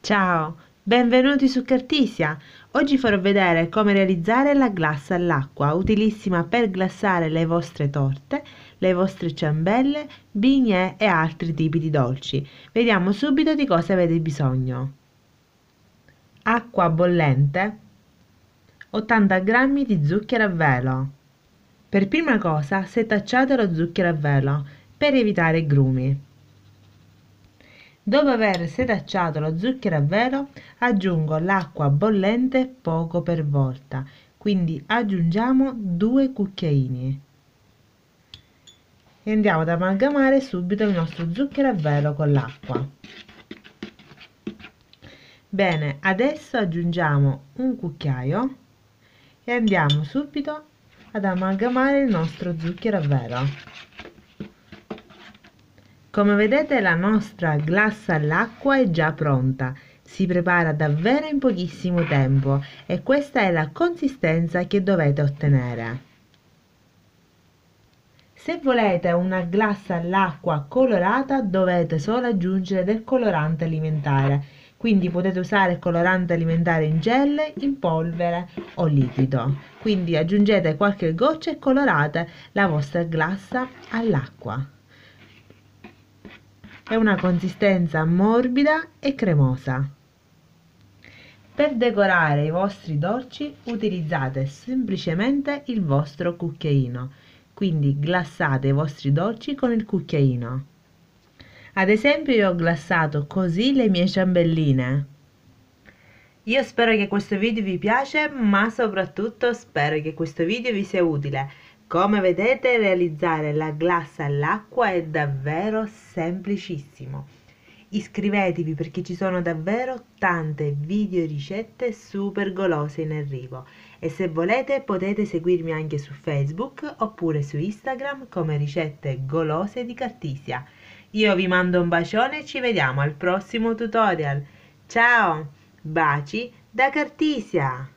Ciao, benvenuti su Cartisia! Oggi farò vedere come realizzare la glassa all'acqua, utilissima per glassare le vostre torte, le vostre ciambelle, bignè e altri tipi di dolci. Vediamo subito di cosa avete bisogno. Acqua bollente, 80 g di zucchero a velo. Per prima cosa setacciate lo zucchero a velo per evitare grumi. Dopo aver setacciato lo zucchero a velo, aggiungo l'acqua bollente poco per volta, quindi aggiungiamo due cucchiaini. E andiamo ad amalgamare subito il nostro zucchero a velo con l'acqua. Bene, adesso aggiungiamo un cucchiaio e andiamo subito ad amalgamare il nostro zucchero a velo. Come vedete la nostra glassa all'acqua è già pronta, si prepara davvero in pochissimo tempo e questa è la consistenza che dovete ottenere. Se volete una glassa all'acqua colorata dovete solo aggiungere del colorante alimentare, quindi potete usare il colorante alimentare in gel, in polvere o liquido. Quindi aggiungete qualche goccia e colorate la vostra glassa all'acqua è una consistenza morbida e cremosa. Per decorare i vostri dolci utilizzate semplicemente il vostro cucchiaino, quindi glassate i vostri dolci con il cucchiaino. Ad esempio io ho glassato così le mie ciambelline. Io spero che questo video vi piace, ma soprattutto spero che questo video vi sia utile. Come vedete realizzare la glassa all'acqua è davvero semplicissimo. Iscrivetevi perché ci sono davvero tante video ricette super golose in arrivo e se volete potete seguirmi anche su Facebook oppure su Instagram come ricette golose di Cartisia. Io vi mando un bacione e ci vediamo al prossimo tutorial. Ciao! Baci da Cartisia!